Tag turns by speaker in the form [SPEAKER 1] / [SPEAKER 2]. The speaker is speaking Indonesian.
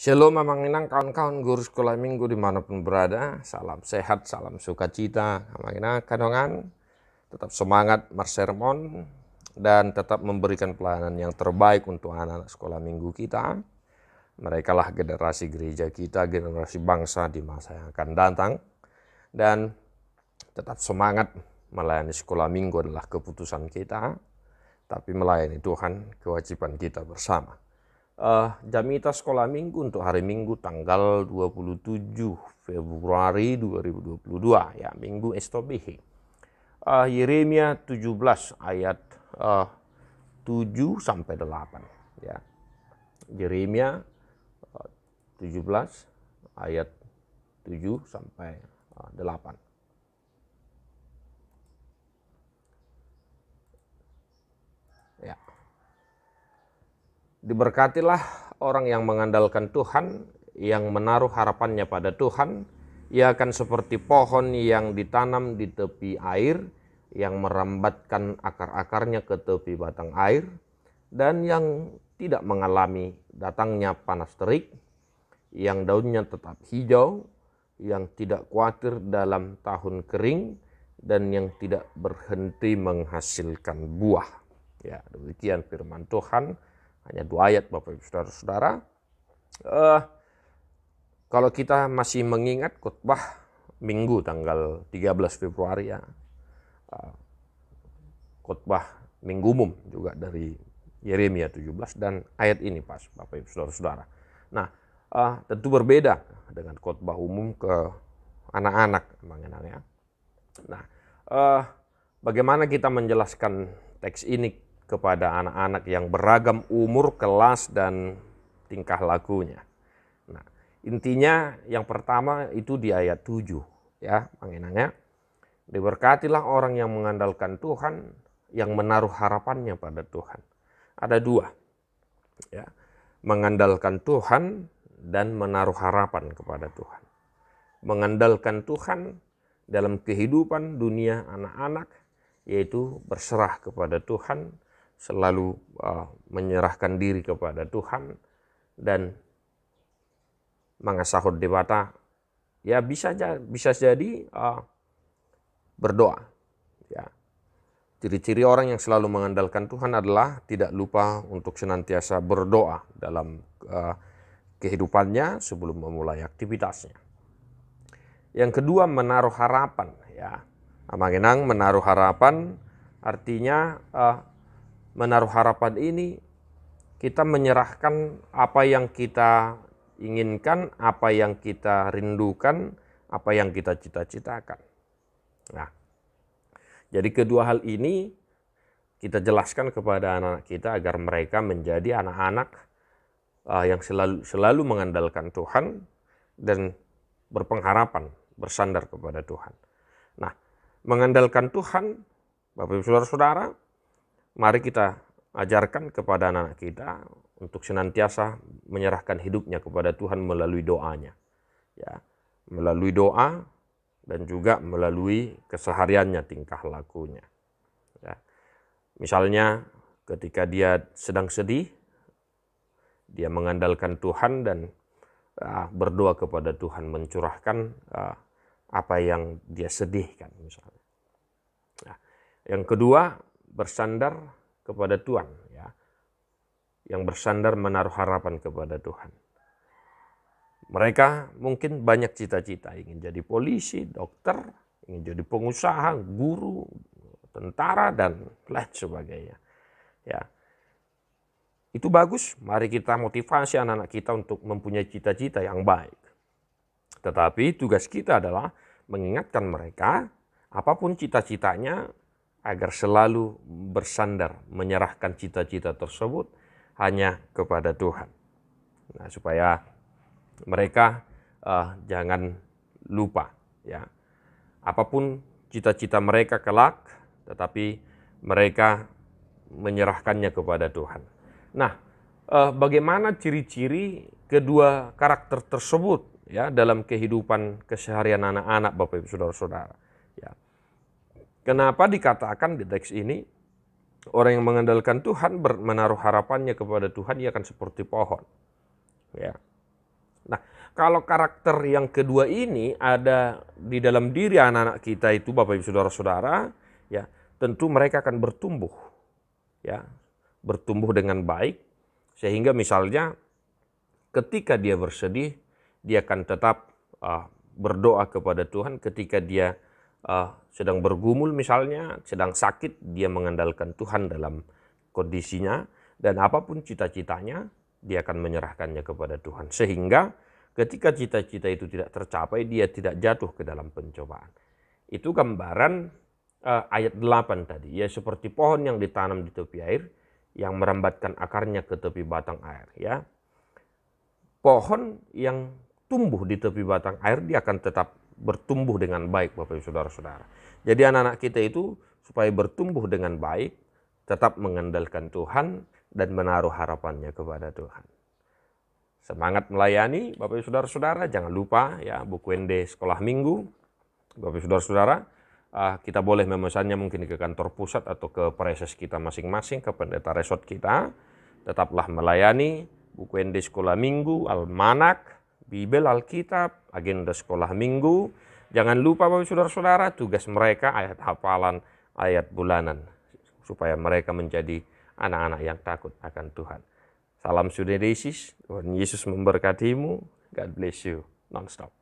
[SPEAKER 1] Shalom Mamang Inang, kawan-kawan guru sekolah minggu dimanapun berada. Salam sehat, salam sukacita. Mamang Inang, kandungan, tetap semangat marsermon, dan tetap memberikan pelayanan yang terbaik untuk anak-anak sekolah minggu kita. Mereka lah generasi gereja kita, generasi bangsa di masa yang akan datang. Dan tetap semangat melayani sekolah minggu adalah keputusan kita, tapi melayani Tuhan kewajiban kita bersama uh, eh, Jamita Sekolah Minggu untuk hari Minggu tanggal 27 Februari 2022 ya Minggu Estobihi. Uh, eh, Yeremia 17 ayat eh, uh, 7 sampai 8 ya. Yeremia uh, 17 ayat 7 sampai uh, 8. Diberkatilah orang yang mengandalkan Tuhan, yang menaruh harapannya pada Tuhan, ia akan seperti pohon yang ditanam di tepi air, yang merambatkan akar-akarnya ke tepi batang air, dan yang tidak mengalami datangnya panas terik, yang daunnya tetap hijau, yang tidak khawatir dalam tahun kering, dan yang tidak berhenti menghasilkan buah. Ya, demikian firman Tuhan. Hanya dua ayat Bapak Ibu Saudara-saudara. Uh, kalau kita masih mengingat khotbah Minggu tanggal 13 Februari ya. Uh, eh, khotbah Minggu umum juga dari Yeremia 17 dan ayat ini pas Bapak Ibu Saudara-saudara. Nah, uh, tentu berbeda dengan khotbah umum ke anak-anak mengenalnya. Nah, uh, bagaimana kita menjelaskan teks ini kepada anak-anak yang beragam umur, kelas, dan tingkah lakunya. Nah, intinya yang pertama itu di ayat 7 ya, pengenanya. Diberkatilah orang yang mengandalkan Tuhan, yang menaruh harapannya pada Tuhan. Ada dua, ya, mengandalkan Tuhan dan menaruh harapan kepada Tuhan. Mengandalkan Tuhan dalam kehidupan dunia anak-anak, yaitu berserah kepada Tuhan, selalu uh, menyerahkan diri kepada Tuhan dan mengasahut dewata ya bisa bisa jadi uh, berdoa ya ciri-ciri orang yang selalu mengandalkan Tuhan adalah tidak lupa untuk senantiasa berdoa dalam uh, kehidupannya sebelum memulai aktivitasnya yang kedua menaruh harapan ya amangenang menaruh harapan artinya uh, menaruh harapan ini kita menyerahkan apa yang kita inginkan, apa yang kita rindukan, apa yang kita cita-citakan. Nah, jadi kedua hal ini kita jelaskan kepada anak-anak kita agar mereka menjadi anak-anak eh, yang selalu selalu mengandalkan Tuhan dan berpengharapan, bersandar kepada Tuhan. Nah, mengandalkan Tuhan, Bapak Ibu Saudara-saudara, mari kita ajarkan kepada anak-anak kita untuk senantiasa menyerahkan hidupnya kepada Tuhan melalui doanya. Ya, melalui doa dan juga melalui kesehariannya tingkah lakunya. Ya. Misalnya ketika dia sedang sedih, dia mengandalkan Tuhan dan uh, berdoa kepada Tuhan mencurahkan uh, apa yang dia sedihkan misalnya. Nah, yang kedua bersandar kepada Tuhan ya. Yang bersandar menaruh harapan kepada Tuhan. Mereka mungkin banyak cita-cita ingin jadi polisi, dokter, ingin jadi pengusaha, guru, tentara dan lain sebagainya. Ya. Itu bagus, mari kita motivasi anak-anak kita untuk mempunyai cita-cita yang baik. Tetapi tugas kita adalah mengingatkan mereka apapun cita-citanya agar selalu bersandar menyerahkan cita-cita tersebut hanya kepada Tuhan. Nah, supaya mereka uh, jangan lupa ya. Apapun cita-cita mereka kelak, tetapi mereka menyerahkannya kepada Tuhan. Nah, uh, bagaimana ciri-ciri kedua karakter tersebut ya dalam kehidupan keseharian anak-anak Bapak Ibu Saudara-saudara ya. -saudara? Kenapa dikatakan di teks ini orang yang mengandalkan Tuhan menaruh harapannya kepada Tuhan ia akan seperti pohon. Ya. Nah, kalau karakter yang kedua ini ada di dalam diri anak-anak kita itu Bapak Ibu Saudara-saudara, ya, tentu mereka akan bertumbuh. Ya, bertumbuh dengan baik sehingga misalnya ketika dia bersedih, dia akan tetap uh, berdoa kepada Tuhan ketika dia uh, sedang bergumul misalnya, sedang sakit, dia mengandalkan Tuhan dalam kondisinya dan apapun cita-citanya, dia akan menyerahkannya kepada Tuhan. Sehingga ketika cita-cita itu tidak tercapai, dia tidak jatuh ke dalam pencobaan. Itu gambaran uh, ayat 8 tadi, ya seperti pohon yang ditanam di tepi air yang merambatkan akarnya ke tepi batang air, ya. Pohon yang tumbuh di tepi batang air dia akan tetap bertumbuh dengan baik Bapak Ibu Saudara-saudara. Jadi anak-anak kita itu supaya bertumbuh dengan baik, tetap mengandalkan Tuhan dan menaruh harapannya kepada Tuhan. Semangat melayani Bapak Ibu Saudara-saudara, jangan lupa ya buku ND sekolah minggu. Bapak Ibu Saudara-saudara, ah, kita boleh memesannya mungkin ke kantor pusat atau ke preses kita masing-masing, ke pendeta resort kita. Tetaplah melayani buku ND sekolah minggu, almanak, Bibel, Alkitab, agenda sekolah minggu. Jangan lupa Bapak Saudara-saudara tugas mereka ayat hafalan, ayat bulanan supaya mereka menjadi anak-anak yang takut akan Tuhan. Salam Sudedesis, Tuhan Yesus memberkatimu. God bless you non-stop.